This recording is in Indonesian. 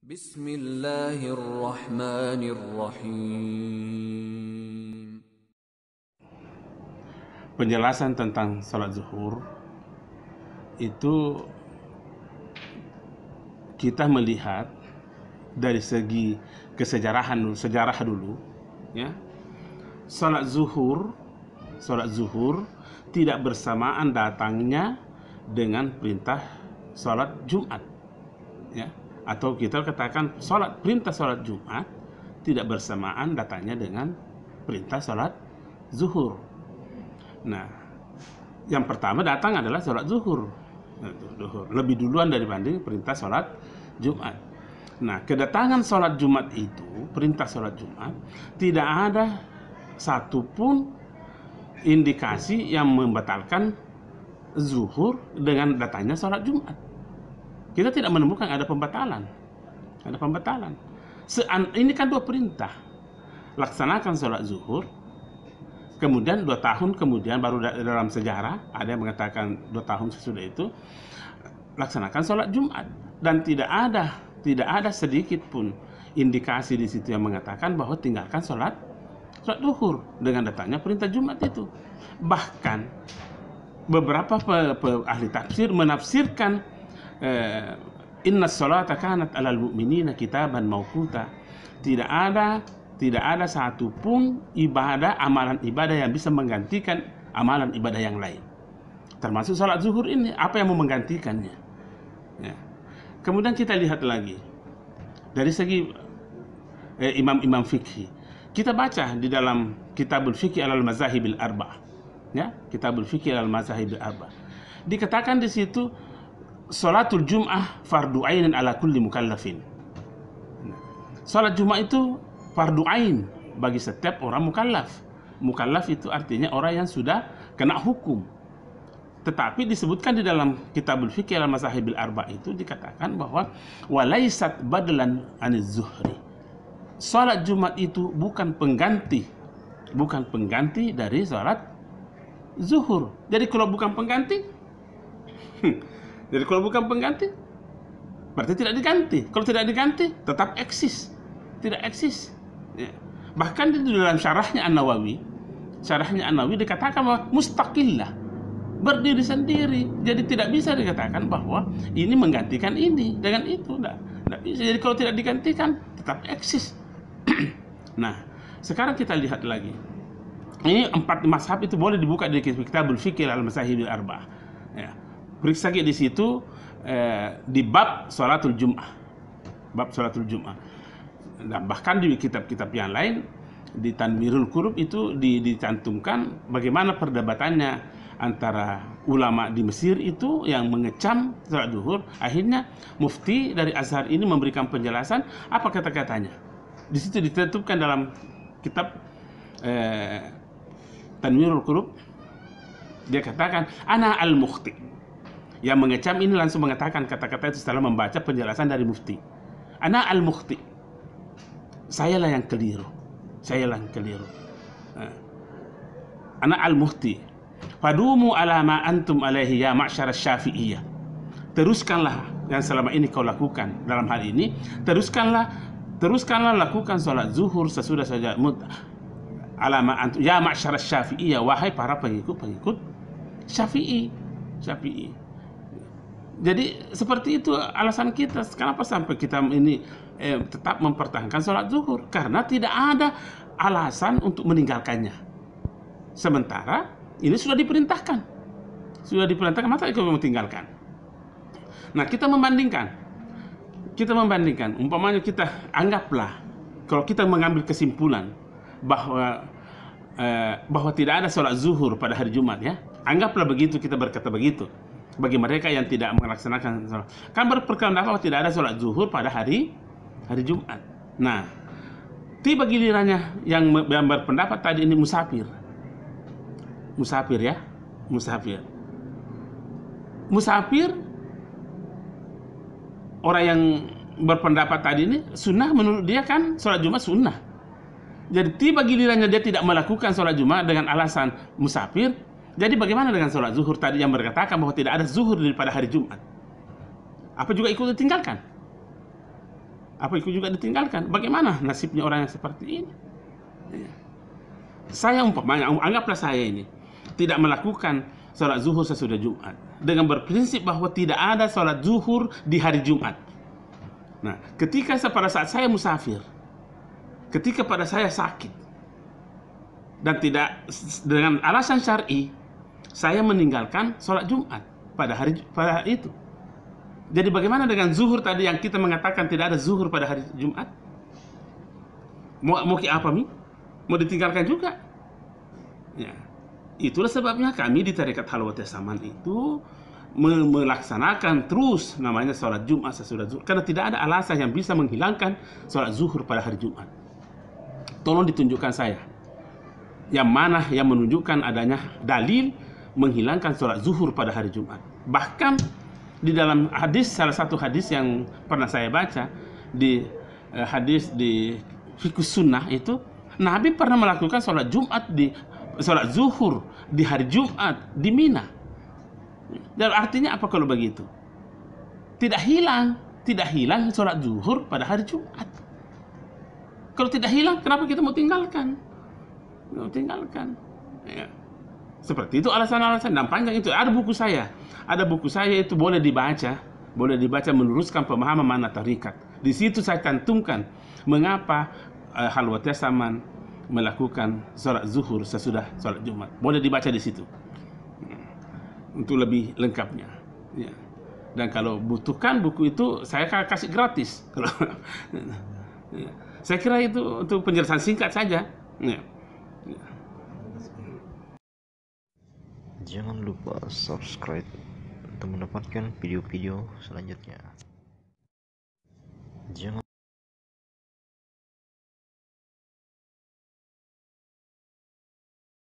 Bismillahirrahmanirrahim. Penjelasan tentang salat zuhur itu kita melihat dari segi kesejarahan sejarah dulu, ya. Salat zuhur, salat zuhur tidak bersamaan datangnya dengan perintah salat Jumat. Ya atau kita katakan sholat perintah sholat Jumat tidak bersamaan datanya dengan perintah sholat zuhur. Nah, yang pertama datang adalah sholat zuhur, nah, zuhur lebih duluan daripada perintah sholat Jumat. Nah, kedatangan sholat Jumat itu perintah sholat Jumat tidak ada satupun indikasi yang membatalkan zuhur dengan datanya sholat Jumat. Kita tidak menemukan ada pembatalan. Ada pembatalan. Sean, ini kan dua perintah. Laksanakan sholat zuhur, kemudian dua tahun kemudian baru dalam sejarah ada yang mengatakan dua tahun sesudah itu laksanakan sholat Jumat dan tidak ada tidak ada sedikit pun indikasi di situ yang mengatakan bahwa tinggalkan sholat sholat duhur dengan datangnya perintah Jumat itu bahkan beberapa pe, pe, ahli tafsir menafsirkan Eh, inna salata kanat alal mu'minina kitaban mawkuta Tidak ada tidak ada satupun ibadah amalan ibadah yang bisa menggantikan amalan ibadah yang lain. Termasuk salat zuhur ini apa yang mau menggantikannya? Ya. Kemudian kita lihat lagi dari segi eh, imam-imam fikih. Kita baca di dalam Kitabul Fikih alal Mazahibil Arba. Ya, Kitabul Fikih alal Mazahibil Arba. Dikatakan di situ Salatul Jum'ah fardu ainin ala kulli mukallafin. Salat Jumat itu fardu ain bagi setiap orang mukallaf. Mukallaf itu artinya orang yang sudah kena hukum. Tetapi disebutkan di dalam Kitabul Fiqh al Masahibil Arba itu dikatakan bahwa walaisat badlan aniz zuhri. Salat Jumat itu bukan pengganti bukan pengganti dari salat zuhur. Jadi kalau bukan pengganti Jadi kalau bukan pengganti, berarti tidak diganti. Kalau tidak diganti, tetap eksis. Tidak eksis. Ya. Bahkan di dalam syarahnya An-Nawawi, syarahnya An-Nawawi dikatakan bahwa mustaqillah. Berdiri sendiri. Jadi tidak bisa dikatakan bahwa ini menggantikan ini dengan itu. Tidak, tidak bisa. Jadi kalau tidak digantikan, tetap eksis. nah, sekarang kita lihat lagi. Ini empat mazhab itu boleh dibuka di kitabul fikir al-masahib al-arba'ah. Ya periksa di situ eh, di bab salatul Jum'ah. Bab salatul Jum'ah. Dan nah, bahkan di kitab-kitab yang lain di Tanwirul Kurub itu dicantumkan bagaimana perdebatannya antara ulama di Mesir itu yang mengecam sholat duhur. akhirnya mufti dari Azhar ini memberikan penjelasan apa kata-katanya di situ ditentukan dalam kitab eh, Tanwirul Kurub dia katakan ana al-mukhti yang mengecam ini langsung mengatakan kata-kata itu setelah membaca penjelasan dari mufti. Ana al-mukhti. Sayalah yang keliru. Sayalah yang keliru. Ana al-mukhti. Fadumu ala ma antum alaihi ya ma'syar syafi'iyah. Teruskanlah yang selama ini kau lakukan dalam hal ini. Teruskanlah teruskanlah lakukan sholat zuhur sesudah saja alama antum ya ma'syar syafi'iyah wahai para pengikut-pengikut Syafi'i Syafi'i jadi seperti itu alasan kita. Kenapa sampai kita ini eh, tetap mempertahankan sholat zuhur? Karena tidak ada alasan untuk meninggalkannya. Sementara ini sudah diperintahkan, sudah diperintahkan masa kita tinggalkan. Nah kita membandingkan, kita membandingkan. Umpamanya kita anggaplah kalau kita mengambil kesimpulan bahwa eh, bahwa tidak ada sholat zuhur pada hari Jumat ya, anggaplah begitu kita berkata begitu bagi mereka yang tidak melaksanakan sholat. Kan berperkara kalau tidak ada sholat zuhur pada hari hari Jumat. Nah, tiba gilirannya yang, yang berpendapat tadi ini musafir. Musafir ya, musafir. Musafir orang yang berpendapat tadi ini sunnah menurut dia kan sholat Jumat sunnah. Jadi tiba gilirannya dia tidak melakukan sholat Jumat dengan alasan musafir, jadi bagaimana dengan sholat zuhur tadi yang berkatakan bahwa tidak ada zuhur daripada hari Jumat? Apa juga ikut ditinggalkan? Apa ikut juga ditinggalkan? Bagaimana nasibnya orang yang seperti ini? Iya. Saya umpamanya, anggaplah saya ini tidak melakukan sholat zuhur sesudah Jumat dengan berprinsip bahwa tidak ada sholat zuhur di hari Jumat. Nah, ketika pada saat saya musafir, ketika pada saya sakit dan tidak dengan alasan syar'i saya meninggalkan sholat Jumat pada hari pada hari itu. Jadi bagaimana dengan zuhur tadi yang kita mengatakan tidak ada zuhur pada hari Jumat? Mau, mau ke apa mi? Mau ditinggalkan juga? Ya. Itulah sebabnya kami di Tarekat Halwat Saman itu melaksanakan terus namanya sholat Jumat sesudah zuhur karena tidak ada alasan yang bisa menghilangkan sholat zuhur pada hari Jumat. Tolong ditunjukkan saya yang mana yang menunjukkan adanya dalil menghilangkan sholat zuhur pada hari Jumat. Bahkan di dalam hadis salah satu hadis yang pernah saya baca di eh, hadis di fikus sunnah itu Nabi pernah melakukan sholat Jumat di sholat zuhur di hari Jumat di Mina. Dan artinya apa kalau begitu? Tidak hilang, tidak hilang sholat zuhur pada hari Jumat. Kalau tidak hilang, kenapa kita mau tinggalkan? Mau tinggalkan. Ya. Seperti itu alasan-alasan dan panjang itu. Ada buku saya. Ada buku saya itu boleh dibaca, boleh dibaca meneruskan pemahaman mana tarikat. Di situ saya cantumkan mengapa uh, halwat yasaman melakukan sholat zuhur sesudah sholat Jumat. Boleh dibaca di situ. Untuk hmm. lebih lengkapnya. Ya. Dan kalau butuhkan buku itu saya kasih gratis. Ya. saya kira itu untuk penjelasan singkat saja. Ya. Jangan lupa subscribe untuk mendapatkan video-video selanjutnya. Jangan